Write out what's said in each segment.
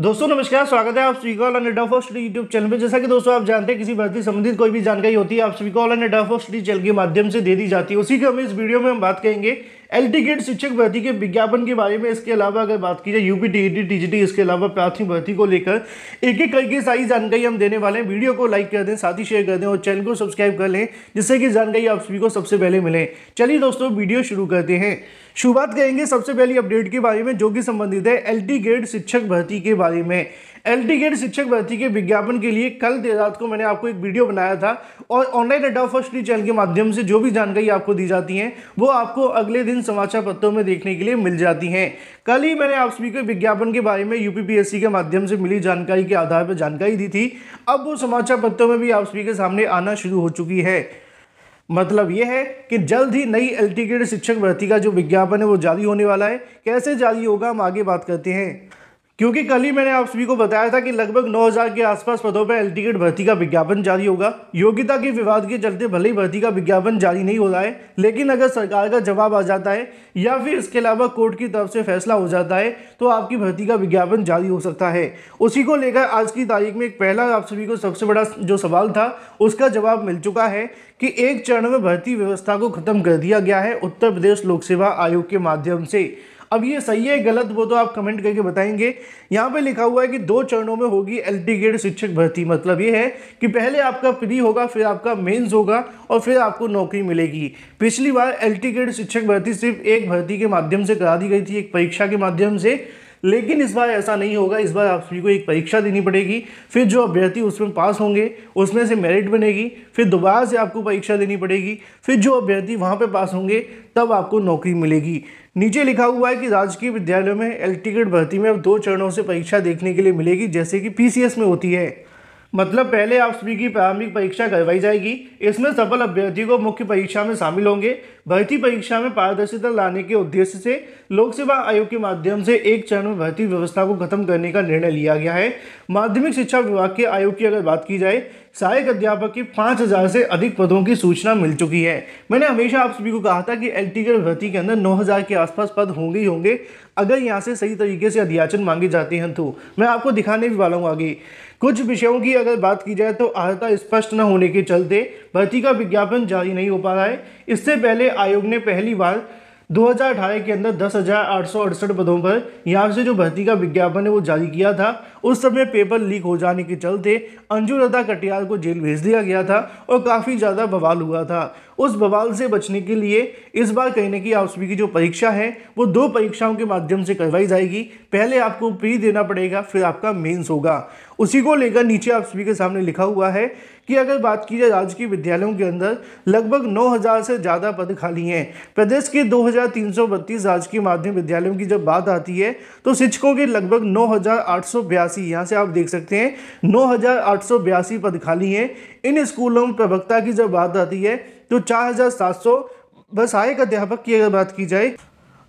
दोस्तों नमस्कार स्वागत है आप स्वीकॉल को ऑल डफ ऑफ स्टडी यूट्यूब चैनल पे जैसा कि दोस्तों आप जानते हैं किसी भर्ती संबंधित कोई भी जानकारी होती है आप स्वीकॉल को ऑल डफ ऑफ स्टडी चैनल के माध्यम से दे दी जाती है उसी के हम इस वीडियो में हम बात करेंगे एल गेट शिक्षक भर्ती के विज्ञापन के बारे में इसके अलावा अगर बात की जाए यूपी टी टीजीटी इसके अलावा प्राथमिक भर्ती को लेकर एक एक करके सारी जानकारी हम देने वाले हैं वीडियो को लाइक कर दें साथ ही शेयर कर दें और चैनल को सब्सक्राइब कर लें जिससे कि जानकारी आप सभी को सबसे पहले मिले चलिए दोस्तों वीडियो शुरू करते हैं शुरुआत करेंगे सबसे पहली अपडेट के बारे में जो कि संबंधित है एल गेट शिक्षक भर्ती के बारे में टी गेट शिक्षक भर्ती के विज्ञापन के लिए कल देर रात को मैंने आपको एक वीडियो बनाया था और ऑनलाइन अड्डा फर्स्ट न्यूज चैनल के माध्यम से जो भी जानकारी आपको दी जाती है वो आपको अगले दिन समाचार पत्रों में देखने के लिए मिल जाती है कल ही मैंने आप सभी को विज्ञापन के बारे में यूपीपीएससी के माध्यम से मिली जानकारी के आधार पर जानकारी दी थी अब वो समाचार पत्रों में भी आप सभी के सामने आना शुरू हो चुकी है मतलब यह है कि जल्द ही नई एल शिक्षक भर्ती का जो विज्ञापन है वो जारी होने वाला है कैसे जारी होगा हम आगे बात करते हैं क्योंकि कल ही मैंने आप सभी को बताया था कि लगभग 9000 के आसपास पदों पर एल टिकट भर्ती का विज्ञापन जारी होगा योग्यता के विवाद के चलते भले ही भर्ती का विज्ञापन जारी नहीं हो रहा है लेकिन अगर सरकार का जवाब आ जाता है या फिर इसके अलावा कोर्ट की तरफ से फैसला हो जाता है तो आपकी भर्ती का विज्ञापन जारी हो सकता है उसी को लेकर आज की तारीख में एक पहला आप सभी को सबसे बड़ा जो सवाल था उसका जवाब मिल चुका है कि एक चरण में भर्ती व्यवस्था को खत्म कर दिया गया है उत्तर प्रदेश लोक सेवा आयोग के माध्यम से अब ये सही है गलत वो तो आप कमेंट करके बताएंगे यहाँ पे लिखा हुआ है कि दो चरणों में होगी एल ग्रेड शिक्षक भर्ती मतलब ये है कि पहले आपका प्री होगा फिर आपका मेंस होगा और फिर आपको नौकरी मिलेगी पिछली बार एल ग्रेड शिक्षक भर्ती सिर्फ एक भर्ती के माध्यम से करा दी गई थी एक परीक्षा के माध्यम से लेकिन इस बार ऐसा नहीं होगा इस बार आप सभी को एक परीक्षा देनी पड़ेगी फिर जो अभ्यर्थी उसमें पास होंगे उसमें से मेरिट बनेगी फिर दोबारा से आपको परीक्षा देनी पड़ेगी फिर जो अभ्यर्थी वहाँ पर पास होंगे तब आपको नौकरी मिलेगी नीचे लिखा हुआ है कि राजकीय विद्यालयों में एल भर्ती में अब दो चरणों से परीक्षा देखने के लिए मिलेगी जैसे कि पी में होती है मतलब पहले आप सभी की प्रारंभिक परीक्षा करवाई जाएगी इसमें सफल अभ्यर्थी को मुख्य परीक्षा में शामिल होंगे भर्ती परीक्षा में पारदर्शिता लाने के उद्देश्य से लोक सेवा आयोग के माध्यम से एक चरण में भर्ती व्यवस्था को खत्म करने का निर्णय लिया गया है माध्यमिक शिक्षा विभाग के आयोग की अगर बात की जाए सहायक अध्यापक की पाँच हज़ार से अधिक पदों की सूचना मिल चुकी है मैंने हमेशा आप सभी को कहा था कि एल टी भर्ती के अंदर नौ हज़ार के आसपास पद होंगे ही होंगे अगर यहाँ से सही तरीके से अध्याचन मांगे जाते हैं तो मैं आपको दिखाने भी वाला हूँ आगे कुछ विषयों की अगर बात की जाए तो आहता स्पष्ट न होने के चलते भर्ती का विज्ञापन जारी नहीं हो पा रहा है इससे पहले आयोग ने पहली बार 2018 के अंदर दस पदों पर यहाँ से जो भर्ती का विज्ञापन है वो जारी किया था उस समय पेपर लीक हो जाने के चलते अंजू लता कटियार को जेल भेज दिया गया था और काफ़ी ज़्यादा बवाल हुआ था उस बवाल से बचने के लिए इस बार कहीं ना कहीं सभी की जो परीक्षा है वो दो परीक्षाओं के माध्यम से करवाई जाएगी पहले आपको प्री देना पड़ेगा फिर आपका मेन्स होगा उसी को लेकर नीचे आप सभी के सामने लिखा हुआ है कि अगर बात की जाए राजकीय विद्यालयों के अंदर लगभग 9000 से ज़्यादा पद खाली हैं प्रदेश के 2332 राजकीय माध्यमिक विद्यालयों की जब बात आती है तो शिक्षकों के लगभग नौ हज़ार यहाँ से आप देख सकते हैं नौ पद खाली हैं इन स्कूलों में प्रवक्ता की जब बात आती है तो चार बस सहायक अध्यापक की अगर बात की जाए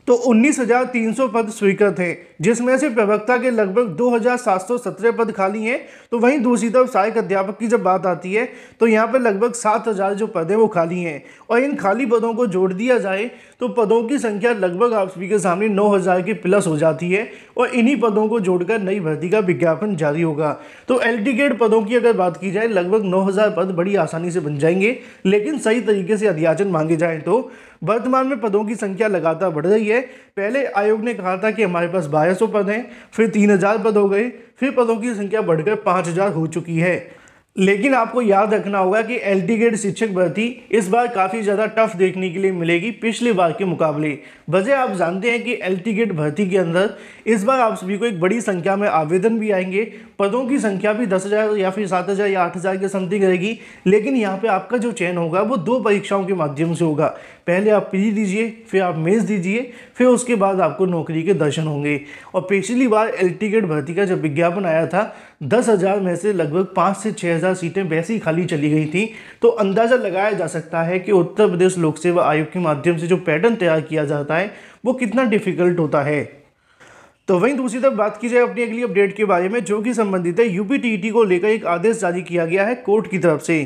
तो 19,300 पद स्वीकृत हैं जिसमें से प्रवक्ता के लगभग 2,717 पद खाली हैं तो वहीं दूसरी तरफ सहायक अध्यापक की जब बात आती है तो यहाँ पर लगभग 7,000 जो पद हैं वो खाली हैं और इन खाली पदों को जोड़ दिया जाए तो पदों की संख्या लगभग आप सभी के सामने 9,000 के प्लस हो जाती है और इन्हीं पदों को जोड़कर नई भर्ती का विज्ञापन जारी होगा तो एल ग्रेड पदों की अगर बात की जाए लगभग हज़ार पद बड़ी आसानी से बन जाएंगे लेकिन सही तरीके से अध्याचन मांगे जाए तो वर्तमान में पदों की संख्या लगातार बढ़ रही है पहले आयोग ने कहा था कि हमारे पास बारह सौ पद हैं फिर तीन हज़ार पद हो गए फिर पदों की संख्या बढ़कर पाँच हज़ार हो चुकी है लेकिन आपको याद रखना होगा कि एल टी ग्रेड शिक्षक भर्ती इस बार काफ़ी ज़्यादा टफ देखने के लिए मिलेगी पिछली बार के मुकाबले वजह आप जानते हैं कि एल टी ग्रेड भर्ती के अंदर इस बार आप सभी को एक बड़ी संख्या में आवेदन भी आएंगे पदों की संख्या भी दस हज़ार या फिर सात हज़ार या आठ हज़ार के समथिंग रहेगी लेकिन यहाँ पर आपका जो चयन होगा वो दो परीक्षाओं के माध्यम से होगा पहले आप पी दीजिए फिर आप मेज़ दीजिए फिर उसके बाद आपको नौकरी के दर्शन होंगे और पिछली बार एल टिकट भर्ती का जब विज्ञापन आया था दस हज़ार में से लगभग पाँच से छः हज़ार सीटें वैसे ही खाली चली गई थी तो अंदाज़ा लगाया जा सकता है कि उत्तर प्रदेश लोक सेवा आयोग के माध्यम से जो पैटर्न तैयार किया जाता है वो कितना डिफ़िकल्ट होता है तो वहीं दूसरी तरफ बात की जाए अपनी अगली अपडेट के बारे में जो कि संबंधित है यूपी टीटी e को लेकर एक आदेश जारी किया गया है कोर्ट की तरफ से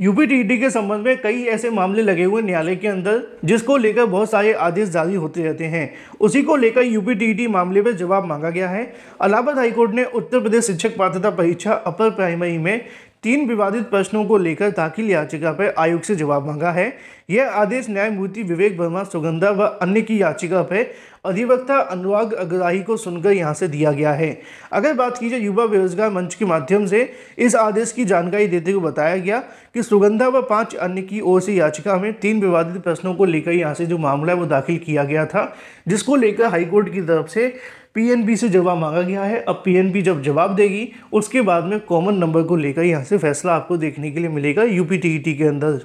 यूपीटीटी के संबंध में कई ऐसे मामले लगे हुए न्यायालय के अंदर जिसको लेकर बहुत सारे आदेश जारी होते रहते हैं उसी को लेकर यूपीटीटी मामले में जवाब मांगा गया है अलाहाबाद हाईकोर्ट ने उत्तर प्रदेश शिक्षक पात्रता परीक्षा अपर प्राइमरी में तीन विवादित प्रश्नों को लेकर दाखिल याचिका पर आयोग से जवाब मांगा है यह आदेश न्यायमूर्ति विवेक वर्मा सुगंधा व अन्य की याचिका पर अधिवक्ता अनुराग अग्राही को सुनकर यहाँ से दिया गया है अगर बात की जाए युवा बेरोजगार मंच के माध्यम से इस आदेश की जानकारी देते हुए बताया गया कि सुगंधा व पांच अन्य की ओर से याचिका में तीन विवादित प्रश्नों को लेकर यहाँ से जो मामला है वो दाखिल किया गया था जिसको लेकर हाईकोर्ट की तरफ से पीएनबी से जवाब मांगा गया है अब पीएनबी जब जवाब देगी उसके बाद में कॉमन नंबर को लेकर यहाँ से फैसला आपको देखने के लिए मिलेगा यूपीटीईटी e के अंदर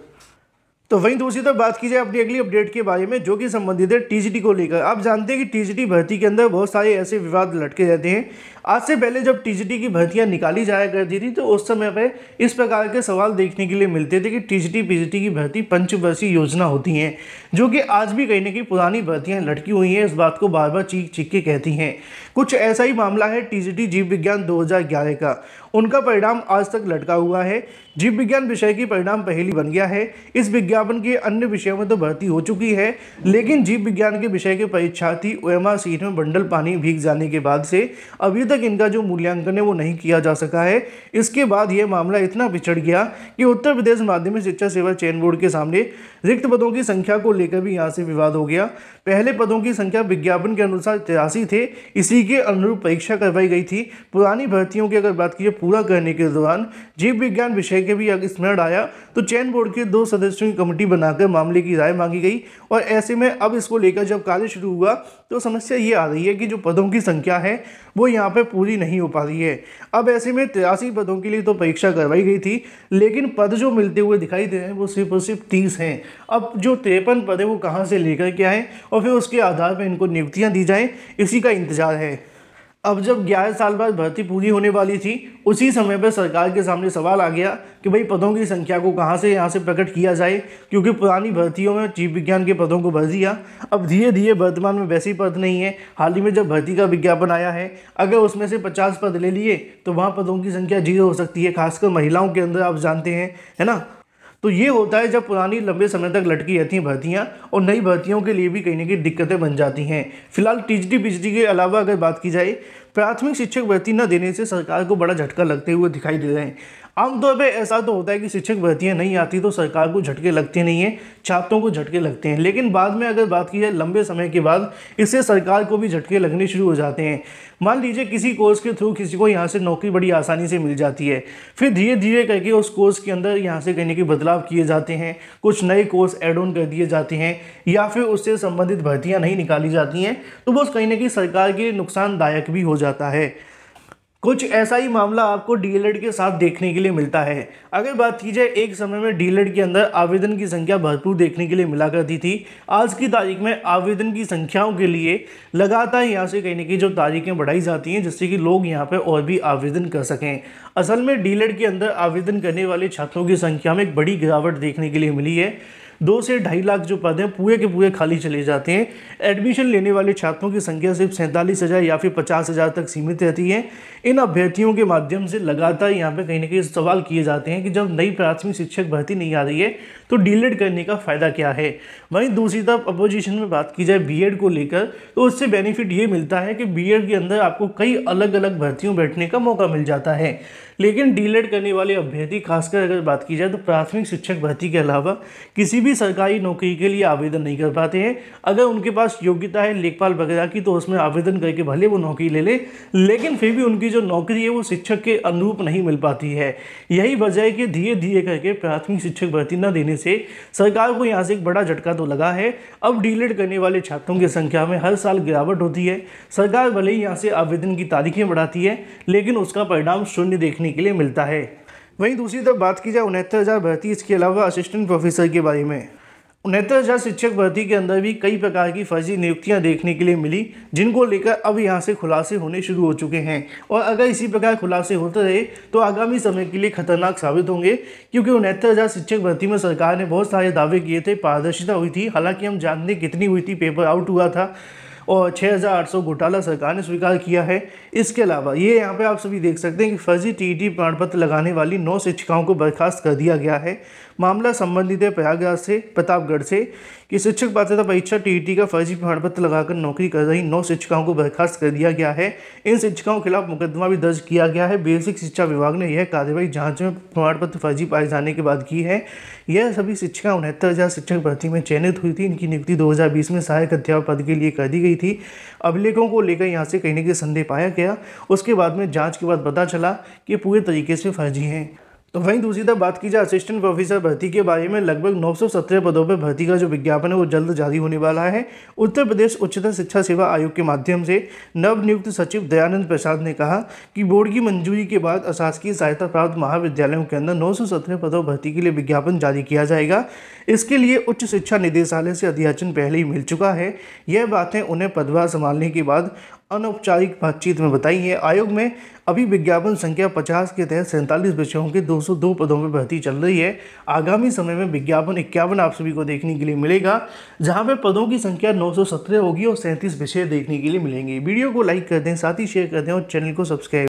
तो वहीं दूसरी तरफ बात की जाए अपनी अगली अपडेट के बारे में जो कि संबंधित है टीजीटी को लेकर आप जानते हैं कि टीजीटी भर्ती के अंदर बहुत सारे ऐसे विवाद लटके रहते हैं आज से पहले जब टीजीटी की भर्तियां निकाली जाया करती थी तो उस समय पे इस प्रकार के सवाल देखने के लिए मिलते थे कि टीजीटी पीजीटी की भर्ती पंचवर्षीय योजना होती हैं जो कि आज भी कहीं ना कहीं पुरानी भर्तियाँ लटकी हुई हैं इस बात को बार बार चीख चीख के कहती हैं कुछ ऐसा ही मामला है टीजीटी जीव विज्ञान दो का उनका परिणाम आज तक लटका हुआ है जीव विज्ञान विषय की परिणाम पहली बन गया है इस विज्ञापन के अन्य विषयों में तो भर्ती हो चुकी है लेकिन जीव विज्ञान के विषय के परीक्षार्थी ओएमआर सीट में बंडल पानी भीग जाने के बाद से अभी तक इनका जो मूल्यांकन है वो नहीं किया जा सका है इसके बाद यह मामला इतना पिछड़ गया कि उत्तर प्रदेश माध्यमिक शिक्षा सेवा चयन बोर्ड के सामने रिक्त पदों की संख्या को लेकर भी यहाँ से विवाद हो गया पहले पदों की संख्या विज्ञापन के अनुसार तिरासी थे इसी के अनुरूप परीक्षा करवाई गई थी पुरानी भर्तियों की अगर बात की जाए पूरा करने के दौरान जीव विज्ञान विषय के भी स्मरण आया तो चयन बोर्ड के दो सदस्यों की कमेटी बनाकर मामले की राय मांगी गई और ऐसे में अब इसको लेकर जब कार्य शुरू हुआ तो समस्या ये आ रही है कि जो पदों की संख्या है वो यहाँ पर पूरी नहीं हो पा रही है अब ऐसे में तिरासी पदों के लिए तो परीक्षा करवाई गई थी लेकिन पद जो मिलते हुए दिखाई दे रहे हैं वो सिर्फ और सिर्फ तीस हैं अब जो तिरपन पद है वो कहाँ से लेकर के आएँ और फिर उसके आधार पर इनको नियुक्तियाँ दी जाएँ इसी का इंतज़ार है अब जब 11 साल बाद भर्ती पूरी होने वाली थी उसी समय पर सरकार के सामने सवाल आ गया कि भाई पदों की संख्या को कहाँ से यहाँ से प्रकट किया जाए क्योंकि पुरानी भर्तियों में जीव विज्ञान के पदों को भर दिया अब धीरे धीरे वर्तमान में वैसे पद नहीं है हाल ही में जब भर्ती का विज्ञापन आया है अगर उसमें से पचास पद ले लिए तो वहाँ पदों की संख्या जीरो हो सकती है खासकर महिलाओं के अंदर आप जानते हैं है ना तो ये होता है जब पुरानी लंबे समय तक लटकी रहती हैं भर्तियाँ और नई भर्तियों के लिए भी कहीं ना कहीं दिक्कतें बन जाती हैं फिलहाल टीचडी बिजली के अलावा अगर बात की जाए प्राथमिक शिक्षक भर्ती न देने से सरकार को बड़ा झटका लगते हुए दिखाई दे रहे हैं आमतौर पे ऐसा तो होता है कि शिक्षक भर्तियाँ नहीं आती तो सरकार को झटके लगते नहीं हैं छात्रों को झटके लगते हैं लेकिन बाद में अगर बात की जाए लंबे समय के बाद इससे सरकार को भी झटके लगने शुरू हो जाते हैं मान लीजिए किसी कोर्स के थ्रू किसी को यहाँ से नौकरी बड़ी आसानी से मिल जाती है फिर धीरे धीरे करके उस कोर्स के अंदर यहाँ से कहने के बदलाव किए जाते हैं कुछ नए कोर्स एड ऑन कर दिए जाते हैं या फिर उससे संबंधित भर्तियाँ नहीं निकाली जाती हैं तो बस कहीं ना कहीं सरकार के लिए नुकसानदायक भी हो जाता है कुछ ऐसा ही मामला आपको डीएलएड के साथ देखने के लिए मिलता है अगर बात की जाए एक समय में डीएलएड के अंदर आवेदन की संख्या भरपूर देखने के लिए मिला करती थी आज की तारीख में आवेदन की संख्याओं के लिए लगातार यहाँ से कहीं ना कहीं जो तारीखें बढ़ाई जाती हैं जिससे कि लोग यहाँ पर और भी आवेदन कर सकें असल में डीएलएड के अंदर आवेदन करने वाले छात्रों की संख्या में एक बड़ी गिरावट देखने के लिए मिली है दो से ढाई लाख जो पद हैं पूरे के पूरे खाली चले जाते हैं एडमिशन लेने वाले छात्रों की संख्या सिर्फ सैंतालीस हज़ार या फिर पचास हज़ार तक सीमित रहती है इन अभ्यर्थियों के माध्यम से लगातार यहाँ पर कहीं ना कहीं सवाल किए जाते हैं कि जब नई प्राथमिक शिक्षक भर्ती नहीं आ रही है तो डीलेट करने का फ़ायदा क्या है वहीं दूसरी तरफ अपोजिशन में बात की जाए बी को लेकर तो उससे बेनिफिट ये मिलता है कि बी के अंदर आपको कई अलग अलग भर्तियों बैठने का मौका मिल जाता है लेकिन डीलेट करने वाले अभ्यर्थी खासकर अगर बात की जाए तो प्राथमिक शिक्षक भर्ती के अलावा किसी भी भी सरकारी नौकरी के लिए आवेदन नहीं कर पाते हैं अगर उनके पास योग्यता है लेखपाल वगैरह की तो उसमें आवेदन करके भले वो नौकरी ले लें लेकिन फिर भी उनकी जो नौकरी है वो शिक्षक के अनुरूप नहीं मिल पाती है यही वजह है कि धीरे धीरे करके प्राथमिक शिक्षक भर्ती न देने से सरकार को यहाँ से एक बड़ा झटका तो लगा है अब डीलेट करने वाले छात्रों की संख्या में हर साल गिरावट होती है सरकार भले ही यहाँ से आवेदन की तारीखें बढ़ाती है लेकिन उसका परिणाम शून्य देखने के लिए मिलता है वहीं दूसरी तरफ बात की जाए उनहत्तर हज़ार भर्ती इसके अलावा असिस्टेंट प्रोफेसर के बारे में उनहत्तर हज़ार शिक्षक भर्ती के अंदर भी कई प्रकार की फर्जी नियुक्तियां देखने के लिए मिली जिनको लेकर अब यहां से खुलासे होने शुरू हो चुके हैं और अगर इसी प्रकार खुलासे होते रहे तो आगामी समय के लिए खतरनाक साबित होंगे क्योंकि उनहत्तर हज़ार शिक्षक भर्ती में सरकार ने बहुत सारे दावे किए थे पारदर्शिता हुई थी हालांकि हम जानते कितनी हुई थी पेपर आउट हुआ था और छः हज़ार आठ सौ घोटाला सरकार ने स्वीकार किया है इसके अलावा ये यहाँ पे आप सभी देख सकते हैं कि फर्जी टी प्रमाण पत्र लगाने वाली नौ शिक्षिकाओं को बर्खास्त कर दिया गया है मामला संबंधित है प्रयागराज से प्रतापगढ़ से कि शिक्षक पात्रता परीक्षा टी का फर्जी प्रमाण पत्र लगाकर नौकरी कर रही नौ शिक्षिकाओं को बर्खास्त कर दिया गया है इन शिक्षिकाओं के खिलाफ मुकदमा भी दर्ज किया गया है बेसिक शिक्षा विभाग ने यह कार्यवाही जाँच में प्रमाण पत्र फर्जी पाए जाने के बाद की है यह सभी शिक्षिका उनहत्तर हज़ार शिक्षक भर्ती में चयनित हुई थी इनकी नियुक्ति बीस में सहायक अध्यापक पद के लिए कर दी गई थी अभिलेखों को लेकर यहाँ से कहीं ना कहीं संदेह पाया गया उसके बाद में जाँच के बाद पता चला कि पूरे तरीके से फर्जी हैं तो वहीं दूसरी तरफ बात की जाए असिस्टेंट प्रोफेसर भर्ती के बारे में लगभग 917 पदों पर भर्ती का जो विज्ञापन है वो जल्द जारी होने वाला है उत्तर प्रदेश उच्चतर शिक्षा सेवा आयोग के माध्यम से नव नियुक्त सचिव दयानंद प्रसाद ने कहा कि बोर्ड की मंजूरी के बाद अशासकीय सहायता प्राप्त महाविद्यालयों के अंदर नौ पदों भर्ती के लिए विज्ञापन जारी किया जाएगा इसके लिए उच्च शिक्षा निदेशालय से अध्याचन पहले ही मिल चुका है यह बातें उन्हें पदभार संभालने के बाद अनौपचारिक बातचीत में बताई है आयोग में अभी विज्ञापन संख्या 50 के तहत सैंतालीस विषयों के 202 पदों पर भर्ती चल रही है आगामी समय में विज्ञापन इक्यावन आप सभी को देखने के लिए मिलेगा जहां पर पदों की संख्या 917 होगी और सैंतीस विषय देखने के लिए मिलेंगे वीडियो को लाइक कर दें साथ ही शेयर कर दें और चैनल को सब्सक्राइब